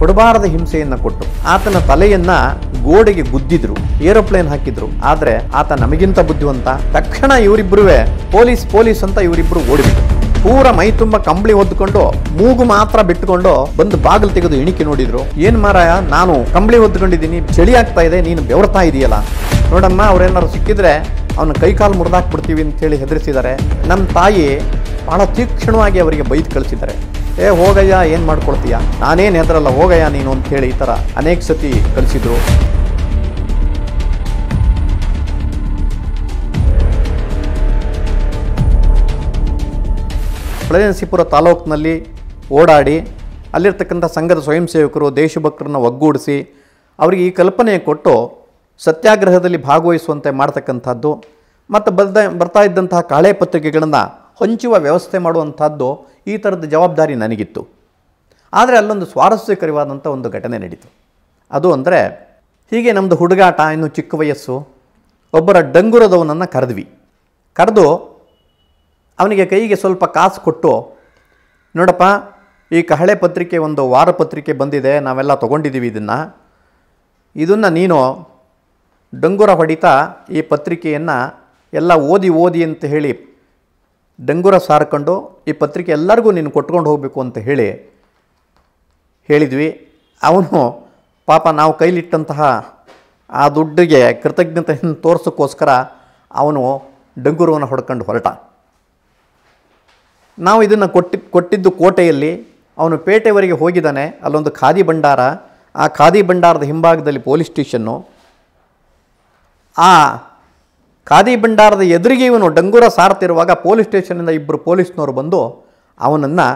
ಕೊಡಬಾರದ ಹಿಂಸೆಯನ್ನ ಕೊಟ್ಟು ಆತನ ತಲೆಯನ್ನ ಗೋಡೆಗೆ ಗುದ್ದಿದ್ರು ಏರೋಪ್ಲೇನ್ ಹಾಕಿದ್ರು ಆದ್ರೆ ಆತ ನಮಗಿಂತ ಬುದ್ಧಿವಂತ ತಕ್ಷಣ ಇವರಿಬ್ರು ಪೊಲೀಸ್ ಪೊಲೀಸ್ ಅಂತ ಇವರಿಬ್ರು ಓಡಿಬಿಟ್ರು ಪೂರ ಮೈ ತುಂಬ ಕಂಬಳಿ ಹೊದ್ಕೊಂಡು ಮೂಗು ಮಾತ್ರ ಬಿಟ್ಟುಕೊಂಡು ಬಂದು ಬಾಗಿಲು ತೆಗೆದು ಇಣಿಕೆ ನೋಡಿದ್ರು ಏನ್ ಮಾರಾಯ ನಾನು ಕಂಬಳಿ ಹೊದ್ಕೊಂಡಿದ್ದೀನಿ ಚಳಿ ಆಗ್ತಾ ಇದೆ ನೀನು ಬೆವರ್ತಾ ಇದೆಯಲ್ಲ ನೋಡಮ್ಮ ಅವ್ರೇನಾದ್ರು ಸಿಕ್ಕಿದ್ರೆ ಅವನ ಕೈಕಾಲು ಮುರಿದಾಕ್ಬಿಡ್ತೀವಿ ಹೇಳಿ ಹೆದರಿಸಿದ್ದಾರೆ ನಮ್ಮ ತಾಯಿ ಬಹಳ ತೀಕ್ಷ್ಣವಾಗಿ ಅವರಿಗೆ ಬೈದು ಕಳಿಸಿದ್ದಾರೆ ಏ ಹೋಗಯ್ಯ ಏನು ಮಾಡ್ಕೊಡ್ತೀಯ ನಾನೇನು ಹೆದರಲ್ಲ ಹೋಗಯ್ಯ ನೀನು ಅಂತ ಹೇಳಿ ಈ ಥರ ಅನೇಕ ಸತಿ ಕಲಿಸಿದ್ರು ಪ್ರಜನಸಿಪುರ ತಾಲೂಕಿನಲ್ಲಿ ಓಡಾಡಿ ಅಲ್ಲಿರ್ತಕ್ಕಂಥ ಸಂಘದ ಸ್ವಯಂ ಸೇವಕರು ದೇಶಭಕ್ತರನ್ನು ಒಗ್ಗೂಡಿಸಿ ಅವರಿಗೆ ಈ ಕಲ್ಪನೆ ಕೊಟ್ಟು ಸತ್ಯಾಗ್ರಹದಲ್ಲಿ ಭಾಗವಹಿಸುವಂತೆ ಮಾಡ್ತಕ್ಕಂಥದ್ದು ಮತ್ತು ಬರ್ದ ಬರ್ತಾ ಇದ್ದಂತಹ ಕಾಳೆ ಪತ್ರಿಕೆಗಳನ್ನು ಹೊಂಚುವ ವ್ಯವಸ್ಥೆ ಮಾಡುವಂಥದ್ದು ಈ ಥರದ ಜವಾಬ್ದಾರಿ ನನಗಿತ್ತು ಆದರೆ ಅಲ್ಲೊಂದು ಸ್ವಾರಸ್ಯಕರವಾದಂಥ ಒಂದು ಘಟನೆ ನಡೀತು ಅದು ಅಂದರೆ ಹೀಗೆ ನಮ್ಮದು ಹುಡುಗಾಟ ಇನ್ನು ಚಿಕ್ಕ ವಯಸ್ಸು ಒಬ್ಬರ ಡಂಗುರದವನನ್ನು ಕರೆದ್ವಿ ಕರೆದು ಅವನಿಗೆ ಕೈಗೆ ಸ್ವಲ್ಪ ಕಾಸು ಕೊಟ್ಟು ನೋಡಪ್ಪ ಈ ಕಹಳೆ ಪತ್ರಿಕೆ ಒಂದು ವಾರ ಪತ್ರಿಕೆ ಬಂದಿದೆ ನಾವೆಲ್ಲ ತೊಗೊಂಡಿದ್ದೀವಿ ಇದನ್ನು ಇದನ್ನು ನೀನು ಡಂಗುರ ಹೊಡಿತಾ ಈ ಪತ್ರಿಕೆಯನ್ನು ಎಲ್ಲ ಓದಿ ಓದಿ ಅಂತ ಹೇಳಿ ಡಂಗೂರ ಸಾರ್ಕೊಂಡು ಈ ಪತ್ರಿಕೆ ಎಲ್ಲರಿಗೂ ನೀನು ಕೊಟ್ಕೊಂಡು ಹೋಗಬೇಕು ಅಂತ ಹೇಳಿ ಹೇಳಿದ್ವಿ ಅವನು ಪಾಪ ನಾವು ಕೈಲಿಟ್ಟಂತಹ ಆ ದುಡ್ಡಿಗೆ ಕೃತಜ್ಞತೆಯನ್ನು ತೋರಿಸೋಕ್ಕೋಸ್ಕರ ಅವನು ಡಂಗುರವನ್ನು ಹೊಡ್ಕೊಂಡು ಹೊರಟ ನಾವು ಇದನ್ನು ಕೊಟ್ಟಿ ಕೊಟ್ಟಿದ್ದು ಕೋಟೆಯಲ್ಲಿ ಅವನು ಪೇಟೆವರೆಗೆ ಹೋಗಿದ್ದಾನೆ ಅಲ್ಲೊಂದು ಖಾದಿ ಭಂಡಾರ ಆ ಖಾದಿ ಭಂಡಾರದ ಹಿಂಭಾಗದಲ್ಲಿ ಪೊಲೀಸ್ ಸ್ಟೇಷನ್ನು ಆ ಖಾದಿ ಭಂಡಾರದ ಎದುರಿಗೆ ಇವನು ಡಂಗೂರ ಸಾರ್ತಿರುವಾಗ ಪೊಲೀಸ್ ಸ್ಟೇಷನಿಂದ ಇಬ್ಬರು ಪೊಲೀಸ್ನವರು ಬಂದು ಅವನನ್ನು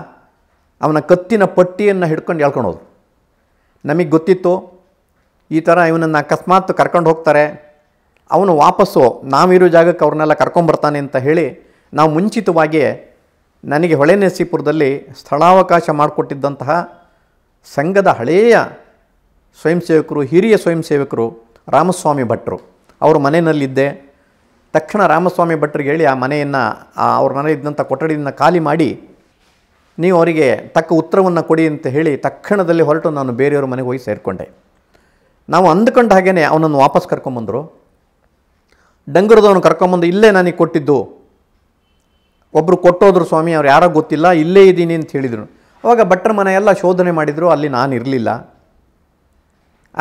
ಅವನ ಕತ್ತಿನ ಪಟ್ಟಿಯನ್ನು ಹಿಡ್ಕೊಂಡು ಹೇಳ್ಕೊಂಡೋದು ನಮಗೆ ಗೊತ್ತಿತ್ತು ಈ ಥರ ಇವನನ್ನು ಅಕಸ್ಮಾತ್ ಕರ್ಕೊಂಡು ಹೋಗ್ತಾರೆ ಅವನು ವಾಪಸ್ಸು ನಾವಿರೋ ಜಾಗಕ್ಕೆ ಅವ್ರನ್ನೆಲ್ಲ ಕರ್ಕೊಂಬರ್ತಾನೆ ಅಂತ ಹೇಳಿ ನಾವು ಮುಂಚಿತವಾಗಿ ನನಗೆ ನರಸೀಪುರದಲ್ಲಿ ಸ್ಥಳಾವಕಾಶ ಮಾಡಿಕೊಟ್ಟಿದ್ದಂತಹ ಸಂಘದ ಹಳೆಯ ಸ್ವಯಂ ಸೇವಕರು ಹಿರಿಯ ಸ್ವಯಂ ಸೇವಕರು ರಾಮಸ್ವಾಮಿ ಭಟ್ರು ಅವರು ಮನೆಯಲ್ಲಿದ್ದೆ ತಕ್ಷಣ ರಾಮಸ್ವಾಮಿ ಭಟ್ರಿಗೆ ಹೇಳಿ ಆ ಮನೆಯನ್ನು ಅವ್ರ ಮನೆ ಇದ್ದಂಥ ಕೊಠಡಿಯನ್ನು ಖಾಲಿ ಮಾಡಿ ನೀವು ಅವರಿಗೆ ತಕ್ಕ ಉತ್ತರವನ್ನು ಕೊಡಿ ಅಂತ ಹೇಳಿ ತಕ್ಷಣದಲ್ಲಿ ಹೊರಟು ನಾನು ಬೇರೆಯವ್ರ ಮನೆಗೆ ಹೋಗಿ ಸೇರಿಕೊಂಡೆ ನಾವು ಅಂದ್ಕೊಂಡ ಹಾಗೇ ಅವನನ್ನು ವಾಪಸ್ ಕರ್ಕೊಂಬಂದರು ಡಂಗರದವನು ಕರ್ಕೊಂಬಂದು ಇಲ್ಲೇ ನನಗೆ ಕೊಟ್ಟಿದ್ದು ಒಬ್ಬರು ಕೊಟ್ಟೋದ್ರು ಸ್ವಾಮಿ ಅವ್ರು ಯಾರೋ ಗೊತ್ತಿಲ್ಲ ಇಲ್ಲೇ ಇದ್ದೀನಿ ಅಂತ ಹೇಳಿದರು ಅವಾಗ ಭಟ್ರ ಮನೆಯೆಲ್ಲ ಶೋಧನೆ ಮಾಡಿದರು ಅಲ್ಲಿ ನಾನು ಇರಲಿಲ್ಲ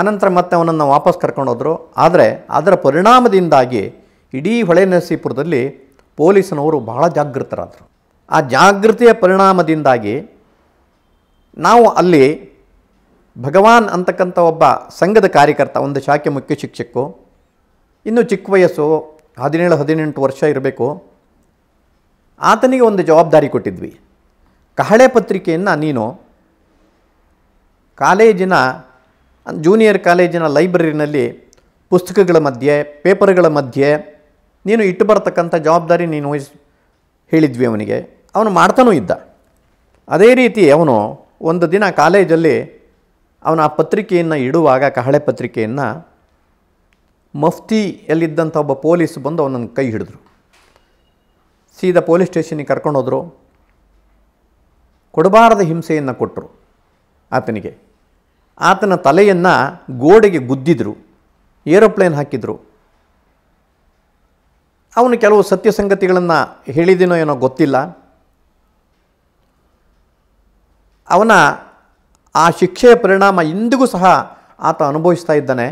ಅನಂತರ ಮತ್ತೆ ಅವನನ್ನು ವಾಪಸ್ ಕರ್ಕೊಂಡೋದ್ರು ಆದರೆ ಅದರ ಪರಿಣಾಮದಿಂದಾಗಿ ಇಡೀ ನರಸೀಪುರದಲ್ಲಿ ಪೊಲೀಸನವರು ಬಹಳ ಜಾಗೃತರಾದರು ಆ ಜಾಗೃತಿಯ ಪರಿಣಾಮದಿಂದಾಗಿ ನಾವು ಅಲ್ಲಿ ಭಗವಾನ್ ಅಂತಕ್ಕಂಥ ಒಬ್ಬ ಸಂಘದ ಕಾರ್ಯಕರ್ತ ಒಂದು ಶಾಖೆ ಮುಖ್ಯ ಶಿಕ್ಷಕು ಇನ್ನು ಚಿಕ್ಕ ವಯಸ್ಸು ಹದಿನೇಳು ಹದಿನೆಂಟು ವರ್ಷ ಇರಬೇಕು ಆತನಿಗೆ ಒಂದು ಜವಾಬ್ದಾರಿ ಕೊಟ್ಟಿದ್ವಿ ಕಹಳೆ ಪತ್ರಿಕೆಯನ್ನು ನೀನು ಕಾಲೇಜಿನ ಜೂನಿಯರ್ ಕಾಲೇಜಿನ ಲೈಬ್ರರಿನಲ್ಲಿ ಪುಸ್ತಕಗಳ ಮಧ್ಯೆ ಪೇಪರ್ಗಳ ಮಧ್ಯೆ ನೀನು ಇಟ್ಟು ಬರ್ತಕ್ಕಂಥ ಜವಾಬ್ದಾರಿ ನೀನು ವಹಿಸ್ ಹೇಳಿದ್ವಿ ಅವನಿಗೆ ಅವನು ಮಾಡ್ತಾನೂ ಇದ್ದ ಅದೇ ರೀತಿ ಅವನು ಒಂದು ದಿನ ಕಾಲೇಜಲ್ಲಿ ಅವನ ಆ ಪತ್ರಿಕೆಯನ್ನು ಇಡುವಾಗ ಕಹಳೆ ಪತ್ರಿಕೆಯನ್ನು ಮಫ್ತಿಯಲ್ಲಿದ್ದಂಥ ಒಬ್ಬ ಪೊಲೀಸ್ ಬಂದು ಅವನನ್ನು ಕೈ ಹಿಡಿದ್ರು ಸೀದಾ ಪೊಲೀಸ್ ಸ್ಟೇಷನಿಗೆ ಕರ್ಕೊಂಡೋದ್ರು ಕೊಡಬಾರದ ಹಿಂಸೆಯನ್ನು ಕೊಟ್ಟರು ಆತನಿಗೆ ಆತನ ತಲೆಯನ್ನು ಗೋಡೆಗೆ ಗುದ್ದಿದ್ರು ಏರೋಪ್ಲೇನ್ ಹಾಕಿದರು ಅವನು ಕೆಲವು ಸತ್ಯ ಸಂಗತಿಗಳನ್ನು ಹೇಳಿದಿನೋ ಏನೋ ಗೊತ್ತಿಲ್ಲ ಅವನ ಆ ಶಿಕ್ಷೆಯ ಪರಿಣಾಮ ಇಂದಿಗೂ ಸಹ ಆತ ಅನುಭವಿಸ್ತಾ ಇದ್ದಾನೆ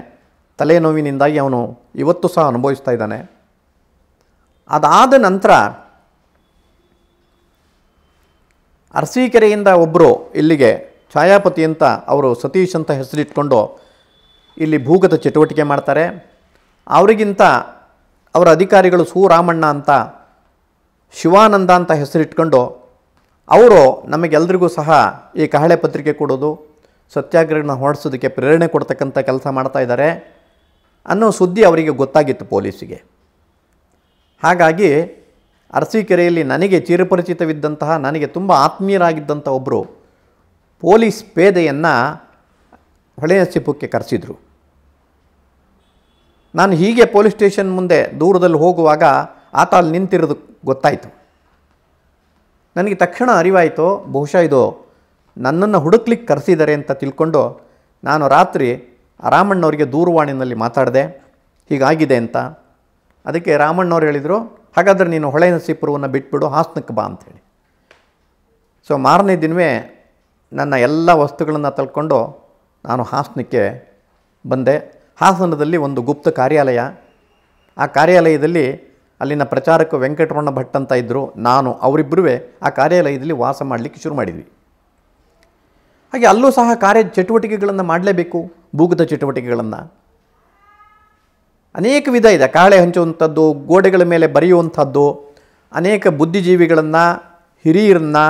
ತಲೆನೋವಿನಿಂದಾಗಿ ಅವನು ಇವತ್ತು ಸಹ ಅನುಭವಿಸ್ತಾ ಇದ್ದಾನೆ ಅದಾದ ನಂತರ ಅರಸೀಕೆರೆಯಿಂದ ಒಬ್ಬರು ಇಲ್ಲಿಗೆ ಛಾಯಾಪತಿ ಅಂತ ಅವರು ಸತೀಶ್ ಅಂತ ಹೆಸರಿಟ್ಕೊಂಡು ಇಲ್ಲಿ ಭೂಗತ ಚಟುವಟಿಕೆ ಮಾಡ್ತಾರೆ ಅವರಿಗಿಂತ ಅವರ ಅಧಿಕಾರಿಗಳು ಸು ರಾಮಣ್ಣ ಅಂತ ಶಿವಾನಂದ ಅಂತ ಹೆಸರಿಟ್ಕೊಂಡು ಅವರು ನಮಗೆಲ್ರಿಗೂ ಸಹ ಈ ಕಹಳೆ ಪತ್ರಿಕೆ ಕೊಡೋದು ಸತ್ಯಾಗ್ರಹನ ಹೊರಡಿಸೋದಕ್ಕೆ ಪ್ರೇರಣೆ ಕೊಡ್ತಕ್ಕಂಥ ಕೆಲಸ ಮಾಡ್ತಾ ಇದ್ದಾರೆ ಅನ್ನೋ ಸುದ್ದಿ ಅವರಿಗೆ ಗೊತ್ತಾಗಿತ್ತು ಪೊಲೀಸಿಗೆ ಹಾಗಾಗಿ ಅರಸೀಕೆರೆಯಲ್ಲಿ ನನಗೆ ಚಿರಪರಿಚಿತವಿದ್ದಂತಹ ನನಗೆ ತುಂಬ ಆತ್ಮೀಯರಾಗಿದ್ದಂಥ ಒಬ್ಬರು ಪೊಲೀಸ್ ಪೇದೆಯನ್ನು ಹೊಳೆಯ ಸಿಪ್ಪಕ್ಕೆ ಕರೆಸಿದರು ನಾನು ಹೀಗೆ ಪೊಲೀಸ್ ಸ್ಟೇಷನ್ ಮುಂದೆ ದೂರದಲ್ಲಿ ಹೋಗುವಾಗ ಆತ ಅಲ್ಲಿ ನಿಂತಿರೋದು ಗೊತ್ತಾಯಿತು ನನಗೆ ತಕ್ಷಣ ಅರಿವಾಯಿತು ಬಹುಶಃ ಇದು ನನ್ನನ್ನು ಹುಡುಕ್ಲಿಕ್ಕೆ ಕರೆಸಿದ್ದಾರೆ ಅಂತ ತಿಳ್ಕೊಂಡು ನಾನು ರಾತ್ರಿ ರಾಮಣ್ಣವರಿಗೆ ದೂರವಾಣಿನಲ್ಲಿ ಮಾತಾಡಿದೆ ಹೀಗಾಗಿದೆ ಅಂತ ಅದಕ್ಕೆ ರಾಮಣ್ಣವ್ರು ಹೇಳಿದರು ಹಾಗಾದರೆ ನೀನು ಹೊಳೆ ನಸೀಪುರವನ್ನು ಬಿಟ್ಬಿಡು ಹಾಸನಕ್ಕೆ ಬಾ ಅಂಥೇಳಿ ಸೊ ಮಾರನೇ ದಿನವೇ ನನ್ನ ಎಲ್ಲ ವಸ್ತುಗಳನ್ನು ತಳ್ಕೊಂಡು ನಾನು ಹಾಸನಕ್ಕೆ ಬಂದೆ ಹಾಸನದಲ್ಲಿ ಒಂದು ಗುಪ್ತ ಕಾರ್ಯಾಲಯ ಆ ಕಾರ್ಯಾಲಯದಲ್ಲಿ ಅಲ್ಲಿನ ಪ್ರಚಾರಕ ವೆಂಕಟರಮಣ ಭಟ್ ಅಂತ ಇದ್ದರು ನಾನು ಅವರಿಬ್ಬರೂ ಆ ಕಾರ್ಯಾಲಯದಲ್ಲಿ ವಾಸ ಮಾಡಲಿಕ್ಕೆ ಶುರು ಮಾಡಿದ್ವಿ ಹಾಗೆ ಅಲ್ಲೂ ಸಹ ಕಾರ್ಯ ಚಟುವಟಿಕೆಗಳನ್ನು ಮಾಡಲೇಬೇಕು ಭೂಗತ ಚಟುವಟಿಕೆಗಳನ್ನು ಅನೇಕ ವಿಧ ಇದೆ ಕಾಳೆ ಹಂಚುವಂಥದ್ದು ಗೋಡೆಗಳ ಮೇಲೆ ಬರೆಯುವಂಥದ್ದು ಅನೇಕ ಬುದ್ಧಿಜೀವಿಗಳನ್ನು ಹಿರಿಯರನ್ನು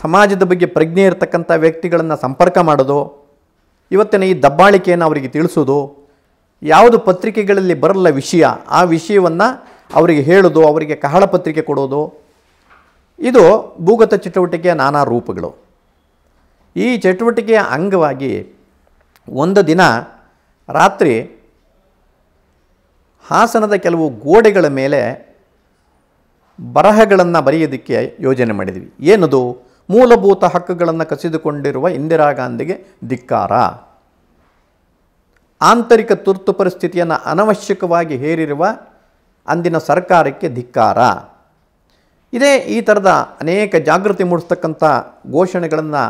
ಸಮಾಜದ ಬಗ್ಗೆ ಪ್ರಜ್ಞೆ ಇರತಕ್ಕಂಥ ವ್ಯಕ್ತಿಗಳನ್ನು ಸಂಪರ್ಕ ಮಾಡೋದು ಇವತ್ತಿನ ಈ ದಬ್ಬಾಳಿಕೆಯನ್ನು ಅವರಿಗೆ ತಿಳಿಸೋದು ಯಾವುದು ಪತ್ರಿಕೆಗಳಲ್ಲಿ ಬರಲ್ಲ ವಿಷಯ ಆ ವಿಷಯವನ್ನು ಅವರಿಗೆ ಹೇಳೋದು ಅವರಿಗೆ ಕಹಳ ಪತ್ರಿಕೆ ಕೊಡೋದು ಇದು ಭೂಗತ ಚಟುವಟಿಕೆಯ ನಾನಾ ರೂಪಗಳು ಈ ಚಟುವಟಿಕೆಯ ಅಂಗವಾಗಿ ಒಂದು ದಿನ ರಾತ್ರಿ ಹಾಸನದ ಕೆಲವು ಗೋಡೆಗಳ ಮೇಲೆ ಬರಹಗಳನ್ನು ಬರೆಯೋದಕ್ಕೆ ಯೋಜನೆ ಮಾಡಿದ್ವಿ ಏನದು ಮೂಲಭೂತ ಹಕ್ಕುಗಳನ್ನು ಕಸಿದುಕೊಂಡಿರುವ ಇಂದಿರಾ ಗಾಂಧಿಗೆ ಧಿಕ್ಕಾರ ಆಂತರಿಕ ತುರ್ತು ಪರಿಸ್ಥಿತಿಯನ್ನು ಅನವಶ್ಯಕವಾಗಿ ಹೇರಿರುವ ಅಂದಿನ ಸರ್ಕಾರಕ್ಕೆ ಧಿಕ್ಕಾರ ಇದೇ ಈ ಥರದ ಅನೇಕ ಜಾಗೃತಿ ಮೂಡಿಸ್ತಕ್ಕಂಥ ಘೋಷಣೆಗಳನ್ನು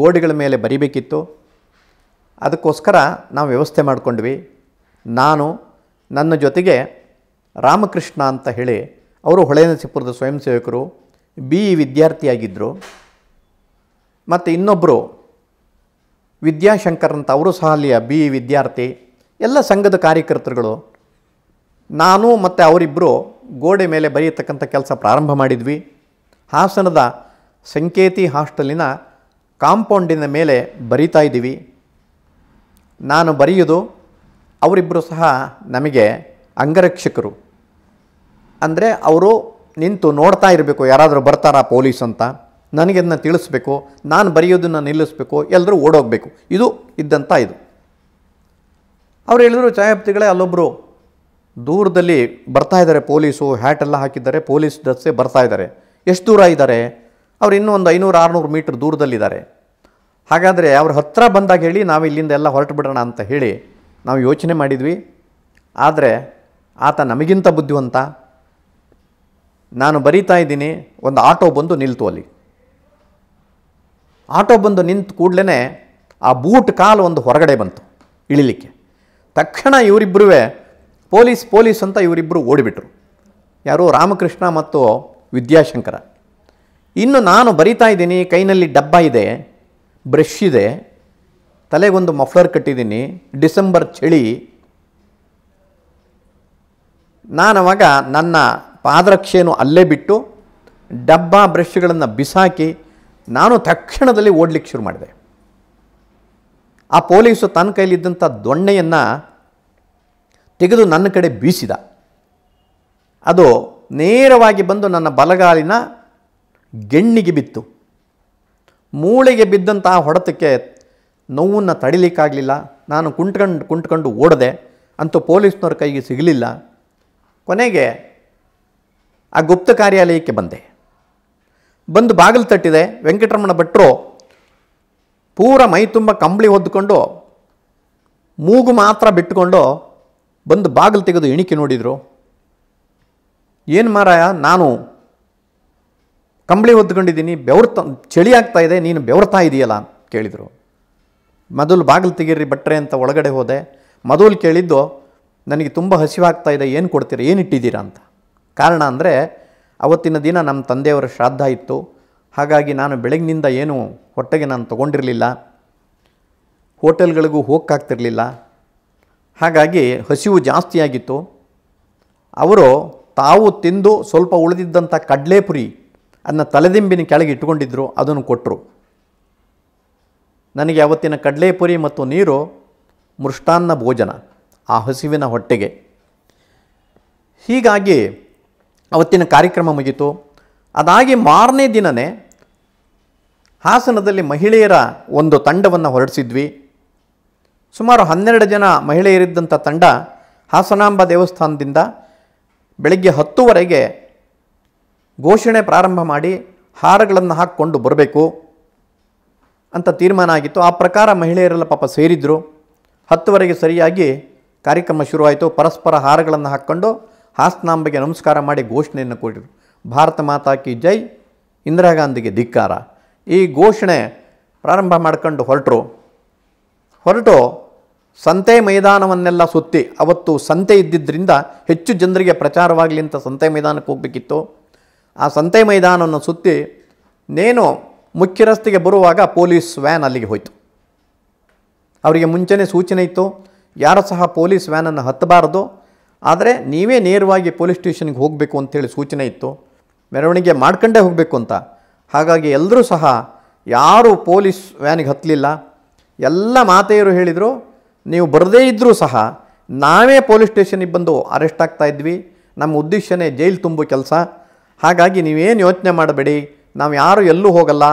ಗೋಡೆಗಳ ಮೇಲೆ ಬರಿಬೇಕಿತ್ತು ಅದಕ್ಕೋಸ್ಕರ ನಾವು ವ್ಯವಸ್ಥೆ ಮಾಡಿಕೊಂಡ್ವಿ ನಾನು ನನ್ನ ಜೊತೆಗೆ ರಾಮಕೃಷ್ಣ ಅಂತ ಹೇಳಿ ಅವರು ಹೊಳೆನಸಿಪುರದ ಸ್ವಯಂ ಸೇವಕರು ಬಿ ಇ ವಿದ್ಯಾರ್ಥಿಯಾಗಿದ್ದರು ಮತ್ತು ಇನ್ನೊಬ್ಬರು ವಿದ್ಯಾಶಂಕರ್ ಅಂತ ಅವರು ಸಹ ಅಲ್ಲಿಯ ಬಿ ವಿದ್ಯಾರ್ಥಿ ಎಲ್ಲ ಸಂಘದ ಕಾರ್ಯಕರ್ತರುಗಳು ನಾನು ಮತ್ತು ಅವರಿಬ್ಬರು ಗೋಡೆ ಮೇಲೆ ಬರೆಯತಕ್ಕಂಥ ಕೆಲಸ ಪ್ರಾರಂಭ ಮಾಡಿದ್ವಿ ಹಾಸನದ ಸಂಕೇತಿ ಹಾಸ್ಟೆಲಿನ ಕಾಂಪೌಂಡಿನ ಮೇಲೆ ಬರಿತಾ ಇದ್ದೀವಿ ನಾನು ಬರೆಯೋದು ಅವರಿಬ್ಬರು ಸಹ ನಮಗೆ ಅಂಗರಕ್ಷಕರು ಅಂದರೆ ಅವರು ನಿಂತು ನೋಡ್ತಾ ಇರಬೇಕು ಯಾರಾದರೂ ಬರ್ತಾರಾ ಪೊಲೀಸ್ ಅಂತ ಅದನ್ನ ತಿಳಿಸ್ಬೇಕು ನಾನು ಬರೆಯೋದನ್ನು ನಿಲ್ಲಿಸ್ಬೇಕು ಎಲ್ಲರೂ ಓಡೋಗಬೇಕು ಇದು ಇದ್ದಂಥ ಇದು ಅವ್ರು ಹೇಳಿದ್ರು ಛಾಯಾಪತಿಗಳೇ ಅಲ್ಲೊಬ್ಬರು ದೂರದಲ್ಲಿ ಬರ್ತಾ ಇದ್ದಾರೆ ಪೊಲೀಸು ಹ್ಯಾಟೆಲ್ಲ ಹಾಕಿದ್ದಾರೆ ಪೊಲೀಸ್ ಡ್ರೆಸ್ಸೇ ಬರ್ತಾ ಇದ್ದಾರೆ ಎಷ್ಟು ದೂರ ಇದ್ದಾರೆ ಅವ್ರು ಇನ್ನೂ ಒಂದು ಐನೂರು ಆರುನೂರು ಮೀಟ್ರ್ ದೂರದಲ್ಲಿದ್ದಾರೆ ಹಾಗಾದರೆ ಅವ್ರ ಹತ್ತಿರ ಬಂದಾಗ ಹೇಳಿ ನಾವು ಇಲ್ಲಿಂದ ಎಲ್ಲ ಹೊರಟು ಬಿಡೋಣ ಅಂತ ಹೇಳಿ ನಾವು ಯೋಚನೆ ಮಾಡಿದ್ವಿ ಆದರೆ ಆತ ನಮಗಿಂತ ಬುದ್ಧಿವಂತ ನಾನು ಬರೀತಾ ಇದ್ದೀನಿ ಒಂದು ಆಟೋ ಬಂದು ನಿಲ್ತು ಅಲ್ಲಿ ಆಟೋ ಬಂದು ನಿಂತು ಕೂಡಲೇ ಆ ಬೂಟ್ ಕಾಲು ಒಂದು ಹೊರಗಡೆ ಬಂತು ಇಳಿಲಿಕ್ಕೆ ತಕ್ಷಣ ಇವರಿಬ್ಬರೂ ಪೊಲೀಸ್ ಪೊಲೀಸ್ ಅಂತ ಇವರಿಬ್ಬರು ಓಡಿಬಿಟ್ರು ಯಾರು ರಾಮಕೃಷ್ಣ ಮತ್ತು ವಿದ್ಯಾಶಂಕರ ಇನ್ನು ನಾನು ಬರಿತಾ ಇದ್ದೀನಿ ಕೈನಲ್ಲಿ ಡಬ್ಬ ಇದೆ ಬ್ರಷ್ ಇದೆ ತಲೆಗೊಂದು ಮಫ್ಲರ್ ಕಟ್ಟಿದ್ದೀನಿ ಡಿಸೆಂಬರ್ ಚಳಿ ನಾನವಾಗ ನನ್ನ ಪಾದರಕ್ಷೆಯನ್ನು ಅಲ್ಲೇ ಬಿಟ್ಟು ಡಬ್ಬ ಬ್ರಷ್ಗಳನ್ನು ಬಿಸಾಕಿ ನಾನು ತಕ್ಷಣದಲ್ಲಿ ಓಡ್ಲಿಕ್ಕೆ ಶುರು ಮಾಡಿದೆ ಆ ಪೊಲೀಸು ತನ್ನ ಕೈಲಿದ್ದಂಥ ದೊಣ್ಣೆಯನ್ನು ತೆಗೆದು ನನ್ನ ಕಡೆ ಬೀಸಿದ ಅದು ನೇರವಾಗಿ ಬಂದು ನನ್ನ ಬಲಗಾಲಿನ ಗೆಣ್ಣಿಗೆ ಬಿತ್ತು ಮೂಳೆಗೆ ಬಿದ್ದಂತಹ ಹೊಡೆತಕ್ಕೆ ನೋವನ್ನು ತಡಿಲಿಕ್ಕಾಗಲಿಲ್ಲ ನಾನು ಕುಂಟ್ಕಂಡು ಕುಂಟ್ಕೊಂಡು ಓಡದೆ ಅಂತೂ ಪೊಲೀಸ್ನವ್ರ ಕೈಗೆ ಸಿಗಲಿಲ್ಲ ಕೊನೆಗೆ ಆ ಗುಪ್ತ ಕಾರ್ಯಾಲಯಕ್ಕೆ ಬಂದೆ ಬಂದು ಬಾಗಿಲು ತಟ್ಟಿದೆ ವೆಂಕಟರಮಣ ಭಟ್ರು ಪೂರ ಮೈ ತುಂಬ ಕಂಬಳಿ ಹೊದ್ದುಕೊಂಡು ಮೂಗು ಮಾತ್ರ ಬಿಟ್ಟುಕೊಂಡು ಬಂದು ಬಾಗಿಲು ತೆಗೆದು ಇಣಿಕೆ ನೋಡಿದರು ಏನು ಮಾರಾಯ ನಾನು ಕಂಬಳಿ ಹೊದ್ಕೊಂಡಿದ್ದೀನಿ ಬೆವರ್ತ ಚಳಿ ಆಗ್ತಾ ಇದೆ ನೀನು ಬೆವರ್ತಾ ಇದೆಯಲ್ಲ ಅಂತ ಕೇಳಿದರು ಮೊದಲು ಬಾಗಿಲು ತೆಗೀರಿ ಬಟ್ರೆ ಅಂತ ಒಳಗಡೆ ಹೋದೆ ಮೊದಲು ಕೇಳಿದ್ದು ನನಗೆ ತುಂಬ ಹಸಿವಾಗ್ತಾ ಇದೆ ಏನು ಕೊಡ್ತೀರಾ ಏನು ಇಟ್ಟಿದ್ದೀರಾ ಅಂತ ಕಾರಣ ಅಂದರೆ ಅವತ್ತಿನ ದಿನ ನಮ್ಮ ತಂದೆಯವರ ಶ್ರಾದ್ದ ಇತ್ತು ಹಾಗಾಗಿ ನಾನು ಬೆಳಗ್ಗಿನಿಂದ ಏನು ಹೊಟ್ಟೆಗೆ ನಾನು ತೊಗೊಂಡಿರಲಿಲ್ಲ ಹೋಟೆಲ್ಗಳಿಗೂ ಹೋಗಕ್ಕಾಗ್ತಿರಲಿಲ್ಲ ಹಾಗಾಗಿ ಹಸಿವು ಜಾಸ್ತಿಯಾಗಿತ್ತು ಅವರು ತಾವು ತಿಂದು ಸ್ವಲ್ಪ ಉಳಿದಿದ್ದಂಥ ಕಡಲೆಪುರಿ ಅದನ್ನ ತಲೆದಿಂಬಿನ ಕೆಳಗೆ ಇಟ್ಕೊಂಡಿದ್ದರು ಅದನ್ನು ಕೊಟ್ಟರು ನನಗೆ ಅವತ್ತಿನ ಕಡಲೆಪುರಿ ಮತ್ತು ನೀರು ಮೃಷ್ಟಾನ್ನ ಭೋಜನ ಆ ಹಸಿವಿನ ಹೊಟ್ಟೆಗೆ ಹೀಗಾಗಿ ಅವತ್ತಿನ ಕಾರ್ಯಕ್ರಮ ಮುಗಿತು ಅದಾಗಿ ಮಾರನೇ ದಿನವೇ ಹಾಸನದಲ್ಲಿ ಮಹಿಳೆಯರ ಒಂದು ತಂಡವನ್ನು ಹೊರಡಿಸಿದ್ವಿ ಸುಮಾರು ಹನ್ನೆರಡು ಜನ ಮಹಿಳೆಯರಿದ್ದಂಥ ತಂಡ ಹಾಸನಾಂಬ ದೇವಸ್ಥಾನದಿಂದ ಬೆಳಗ್ಗೆ ಹತ್ತುವರೆಗೆ ಘೋಷಣೆ ಪ್ರಾರಂಭ ಮಾಡಿ ಹಾರಗಳನ್ನು ಹಾಕ್ಕೊಂಡು ಬರಬೇಕು ಅಂತ ತೀರ್ಮಾನ ಆಗಿತ್ತು ಆ ಪ್ರಕಾರ ಮಹಿಳೆಯರೆಲ್ಲ ಪಾಪ ಸೇರಿದರು ಹತ್ತುವರೆಗೆ ಸರಿಯಾಗಿ ಕಾರ್ಯಕ್ರಮ ಶುರುವಾಯಿತು ಪರಸ್ಪರ ಹಾರಗಳನ್ನು ಹಾಕ್ಕೊಂಡು ಹಾಸನಾಂಬೆಗೆ ನಮಸ್ಕಾರ ಮಾಡಿ ಘೋಷಣೆಯನ್ನು ಕೊಟ್ಟರು ಭಾರತ ಮಾತಾಕಿ ಜೈ ಇಂದಿರಾ ಗಾಂಧಿಗೆ ಧಿಕ್ಕಾರ ಈ ಘೋಷಣೆ ಪ್ರಾರಂಭ ಮಾಡ್ಕೊಂಡು ಹೊರಟರು ಹೊರಟು ಸಂತೆ ಮೈದಾನವನ್ನೆಲ್ಲ ಸುತ್ತಿ ಅವತ್ತು ಸಂತೆ ಇದ್ದಿದ್ದರಿಂದ ಹೆಚ್ಚು ಜನರಿಗೆ ಪ್ರಚಾರವಾಗಲಿ ಅಂತ ಸಂತೆ ಮೈದಾನಕ್ಕೆ ಹೋಗಬೇಕಿತ್ತು ಆ ಸಂತೆ ಮೈದಾನವನ್ನು ಸುತ್ತಿ ನೇನು ಮುಖ್ಯ ರಸ್ತೆಗೆ ಬರುವಾಗ ಪೊಲೀಸ್ ವ್ಯಾನ್ ಅಲ್ಲಿಗೆ ಹೋಯಿತು ಅವರಿಗೆ ಮುಂಚೆನೇ ಸೂಚನೆ ಇತ್ತು ಯಾರು ಸಹ ಪೊಲೀಸ್ ವ್ಯಾನನ್ನು ಹತ್ತಬಾರದು ಆದರೆ ನೀವೇ ನೇರವಾಗಿ ಪೊಲೀಸ್ ಸ್ಟೇಷನ್ಗೆ ಹೋಗಬೇಕು ಅಂತೇಳಿ ಸೂಚನೆ ಇತ್ತು ಮೆರವಣಿಗೆ ಮಾಡ್ಕೊಂಡೇ ಹೋಗಬೇಕು ಅಂತ ಹಾಗಾಗಿ ಎಲ್ಲರೂ ಸಹ ಯಾರೂ ಪೊಲೀಸ್ ವ್ಯಾನಿಗೆ ಹತ್ತಲಿಲ್ಲ ಎಲ್ಲ ಮಾತೆಯರು ಹೇಳಿದರು ನೀವು ಬರದೇ ಇದ್ದರೂ ಸಹ ನಾವೇ ಪೊಲೀಸ್ ಸ್ಟೇಷನಿಗೆ ಬಂದು ಅರೆಸ್ಟ್ ಆಗ್ತಾ ಇದ್ವಿ ನಮ್ಮ ಉದ್ದೇಶನೇ ಜೈಲು ತುಂಬೋ ಕೆಲಸ ಹಾಗಾಗಿ ನೀವೇನು ಯೋಚನೆ ಮಾಡಬೇಡಿ ನಾವು ಯಾರು ಎಲ್ಲೂ ಹೋಗಲ್ಲ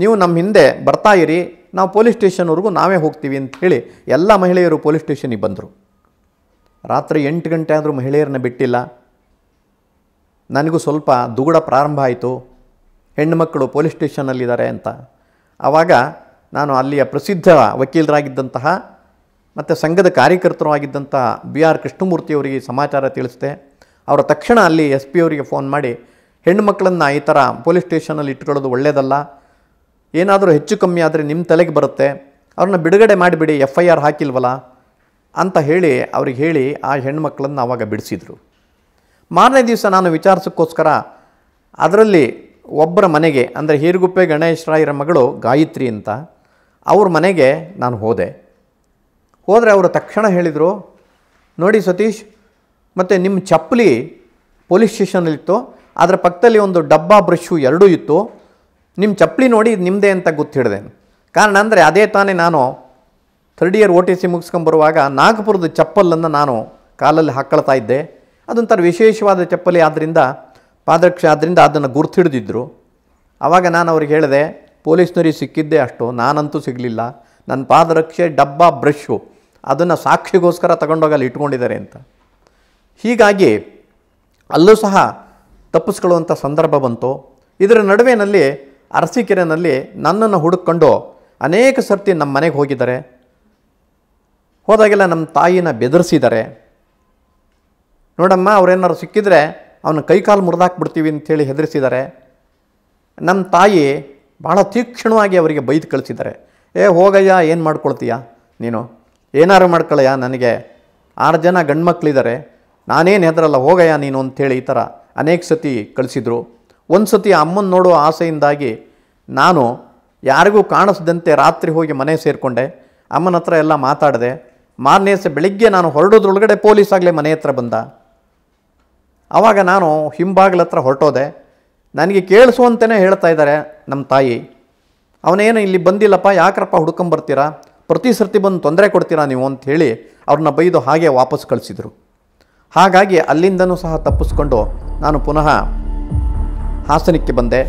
ನೀವು ನಮ್ಮ ಹಿಂದೆ ಬರ್ತಾ ಇರಿ ನಾವು ಪೊಲೀಸ್ ಸ್ಟೇಷನ್ವರೆಗೂ ನಾವೇ ಹೋಗ್ತೀವಿ ಅಂತ ಹೇಳಿ ಎಲ್ಲ ಮಹಿಳೆಯರು ಪೊಲೀಸ್ ಸ್ಟೇಷನಿಗೆ ಬಂದರು ರಾತ್ರಿ ಎಂಟು ಗಂಟೆ ಆದರೂ ಮಹಿಳೆಯರನ್ನ ಬಿಟ್ಟಿಲ್ಲ ನನಗೂ ಸ್ವಲ್ಪ ದುಗುಡ ಪ್ರಾರಂಭ ಆಯಿತು ಹೆಣ್ಣುಮಕ್ಕಳು ಪೊಲೀಸ್ ಸ್ಟೇಷನ್ನಲ್ಲಿದ್ದಾರೆ ಅಂತ ಆವಾಗ ನಾನು ಅಲ್ಲಿಯ ಪ್ರಸಿದ್ಧ ವಕೀಲರಾಗಿದ್ದಂತಹ ಮತ್ತು ಸಂಘದ ಕಾರ್ಯಕರ್ತರು ಆಗಿದ್ದಂತಹ ಬಿ ಆರ್ ಕೃಷ್ಣಮೂರ್ತಿಯವರಿಗೆ ಸಮಾಚಾರ ತಿಳಿಸಿದೆ ಅವರ ತಕ್ಷಣ ಅಲ್ಲಿ ಎಸ್ ಪಿ ಅವರಿಗೆ ಫೋನ್ ಮಾಡಿ ಹೆಣ್ಣು ಮಕ್ಕಳನ್ನು ಈ ಥರ ಪೊಲೀಸ್ ಸ್ಟೇಷನಲ್ಲಿ ಇಟ್ಕೊಳ್ಳೋದು ಒಳ್ಳೆಯದಲ್ಲ ಏನಾದರೂ ಹೆಚ್ಚು ಕಮ್ಮಿ ಆದರೆ ನಿಮ್ಮ ತಲೆಗೆ ಬರುತ್ತೆ ಅವ್ರನ್ನ ಬಿಡುಗಡೆ ಮಾಡಿಬಿಡಿ ಎಫ್ ಐ ಆರ್ ಹಾಕಿಲ್ವಲ್ಲ ಅಂತ ಹೇಳಿ ಅವ್ರಿಗೆ ಹೇಳಿ ಆ ಹೆಣ್ಮಕ್ಳನ್ನು ಆವಾಗ ಬಿಡಿಸಿದರು ಮಾರನೇ ದಿವಸ ನಾನು ವಿಚಾರಿಸೋಕ್ಕೋಸ್ಕರ ಅದರಲ್ಲಿ ಒಬ್ಬರ ಮನೆಗೆ ಅಂದರೆ ಹೀರುಗುಪ್ಪೆ ರಾಯರ ಮಗಳು ಗಾಯತ್ರಿ ಅಂತ ಅವ್ರ ಮನೆಗೆ ನಾನು ಹೋದೆ ಹೋದರೆ ಅವರು ತಕ್ಷಣ ಹೇಳಿದರು ನೋಡಿ ಸತೀಶ್ ಮತ್ತು ನಿಮ್ಮ ಚಪ್ಪಲಿ ಪೊಲೀಸ್ ಸ್ಟೇಷನಲ್ಲಿತ್ತು ಅದರ ಪಕ್ಕದಲ್ಲಿ ಒಂದು ಡಬ್ಬ ಬ್ರಷ್ಷು ಎರಡೂ ಇತ್ತು ನಿಮ್ಮ ಚಪ್ಪಲಿ ನೋಡಿ ಇದು ನಿಮ್ಮದೇ ಅಂತ ಗೊತ್ತಿಡ್ದೆ ಕಾರಣ ಅಂದರೆ ಅದೇ ತಾನೇ ನಾನು third year O T C ಮುಗಿಸ್ಕೊಂಬರುವಾಗ ನಾಗಪುರದ ಚಪ್ಪಲನ್ನು ನಾನು ಕಾಲಲ್ಲಿ ಹಾಕ್ಕೊಳ್ತಾ ಇದ್ದೆ ಅದೊಂಥರ ವಿಶೇಷವಾದ ಚಪ್ಪಲಿ ಆದ್ದರಿಂದ ಪಾದರಕ್ಷೆ ಆದ್ದರಿಂದ ಅದನ್ನು ಗುರ್ತಿಡ್ದಿದ್ರು ಆವಾಗ ನಾನು ಅವ್ರಿಗೆ ಹೇಳಿದೆ ಪೊಲೀಸ್ನವರಿಗೆ ಸಿಕ್ಕಿದ್ದೆ ಅಷ್ಟು ನಾನಂತೂ ಸಿಗಲಿಲ್ಲ ನನ್ನ ಪಾದರಕ್ಷೆ ಡಬ್ಬ ಬ್ರಷ್ಷು ಅದನ್ನು ಸಾಕ್ಷಿಗೋಸ್ಕರ ತಗೊಂಡೋಗಲ್ಲಿ ಇಟ್ಕೊಂಡಿದ್ದಾರೆ ಅಂತ ಹೀಗಾಗಿ ಅಲ್ಲೂ ಸಹ ತಪ್ಪಿಸ್ಕೊಳ್ಳುವಂಥ ಸಂದರ್ಭ ಬಂತು ಇದರ ನಡುವೆನಲ್ಲಿ ಅರಸೀಕೆರೆನಲ್ಲಿ ನನ್ನನ್ನು ಹುಡುಕೊಂಡು ಅನೇಕ ಸರ್ತಿ ನಮ್ಮ ಮನೆಗೆ ಹೋಗಿದ್ದಾರೆ ಹೋದಾಗೆಲ್ಲ ನಮ್ಮ ತಾಯಿನ ಬೆದರಿಸಿದ್ದಾರೆ ನೋಡಮ್ಮ ಅವರೇನಾರು ಸಿಕ್ಕಿದರೆ ಅವನ ಕೈಕಾಲು ಮುರಿದಾಕ್ಬಿಡ್ತೀವಿ ಅಂಥೇಳಿ ಹೆದರಿಸಿದ್ದಾರೆ ನಮ್ಮ ತಾಯಿ ಭಾಳ ತೀಕ್ಷ್ಣವಾಗಿ ಅವರಿಗೆ ಬೈದು ಕಳಿಸಿದ್ದಾರೆ ಏ ಹೋಗಯ್ಯ ಏನು ಮಾಡ್ಕೊಳ್ತೀಯ ನೀನು ಏನಾರು ಮಾಡ್ಕೊಳ್ಳಯ್ಯ ನನಗೆ ಆರು ಜನ ಗಂಡ್ಮಕ್ಳಿದ್ದಾರೆ ನಾನೇನು ಹೆದರಲ್ಲ ಹೋಗಯ್ಯ ನೀನು ಅಂಥೇಳಿ ಈ ಥರ ಅನೇಕ ಸತಿ ಕಳಿಸಿದರು ಒಂದು ಸತಿ ಅಮ್ಮನ ನೋಡೋ ಆಸೆಯಿಂದಾಗಿ ನಾನು ಯಾರಿಗೂ ಕಾಣಿಸ್ದಂತೆ ರಾತ್ರಿ ಹೋಗಿ ಮನೆ ಸೇರಿಕೊಂಡೆ ಅಮ್ಮನ ಹತ್ರ ಎಲ್ಲ ಮಾತಾಡಿದೆ ಮಾರನೇ ದಿವಸ ಬೆಳಿಗ್ಗೆ ನಾನು ಹೊರಡೋದ್ರೊಳಗಡೆ ಪೊಲೀಸ್ ಆಗಲೇ ಮನೆ ಹತ್ರ ಬಂದ ಆವಾಗ ನಾನು ಹಿಂಬಾಗ್ಲ ಹತ್ರ ಹೊರಟೋದೆ ನನಗೆ ಕೇಳಿಸುವಂತೆಯೇ ಹೇಳ್ತಾ ಇದ್ದಾರೆ ನಮ್ಮ ತಾಯಿ ಅವನೇನು ಇಲ್ಲಿ ಬಂದಿಲ್ಲಪ್ಪ ಯಾಕ್ರಪ್ಪ ಹುಡ್ಕೊಂಬರ್ತೀರಾ ಪ್ರತಿ ಸರ್ತಿ ಬಂದು ತೊಂದರೆ ಕೊಡ್ತೀರಾ ನೀವು ಅಂತ ಹೇಳಿ ಅವ್ರನ್ನ ಬೈದು ಹಾಗೆ ವಾಪಸ್ ಕಳಿಸಿದರು ಹಾಗಾಗಿ ಅಲ್ಲಿಂದನೂ ಸಹ ತಪ್ಪಿಸ್ಕೊಂಡು ನಾನು ಪುನಃ ಹಾಸನಕ್ಕೆ ಬಂದೆ